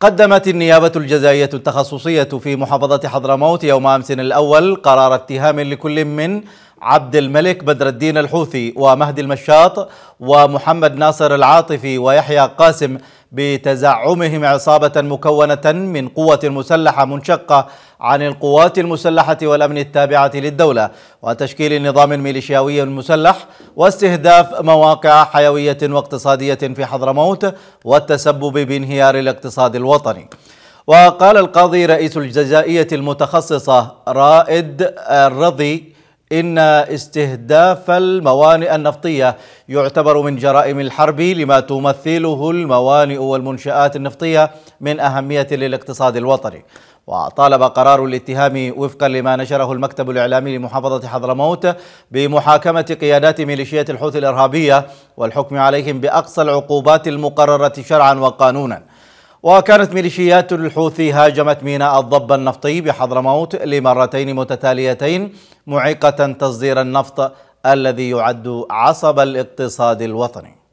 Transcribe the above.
قدمت النيابة الجزائية التخصصية في محافظة حضرموت يوم أمس الأول قرار اتهام لكل من عبد الملك بدر الدين الحوثي ومهدي المشاط ومحمد ناصر العاطفي ويحيى قاسم بتزعمهم عصابة مكونة من قوة مسلحة منشقة عن القوات المسلحة والأمن التابعة للدولة وتشكيل نظام ميليشياوي مسلح واستهداف مواقع حيوية واقتصادية في حضرموت والتسبب بانهيار الاقتصاد الوطني وقال القاضي رئيس الجزائية المتخصصة رائد الرضي إن استهداف الموانئ النفطية يعتبر من جرائم الحرب لما تمثله الموانئ والمنشآت النفطية من أهمية للاقتصاد الوطني وطالب قرار الاتهام وفقا لما نشره المكتب الإعلامي لمحافظة حضرموت بمحاكمة قيادات ميليشيات الحوثي الإرهابية والحكم عليهم بأقصى العقوبات المقررة شرعا وقانونا وكانت ميليشيات الحوثي هاجمت ميناء الضب النفطي بحضرموت لمرتين متتاليتين معيقة تصدير النفط الذي يعد عصب الاقتصاد الوطني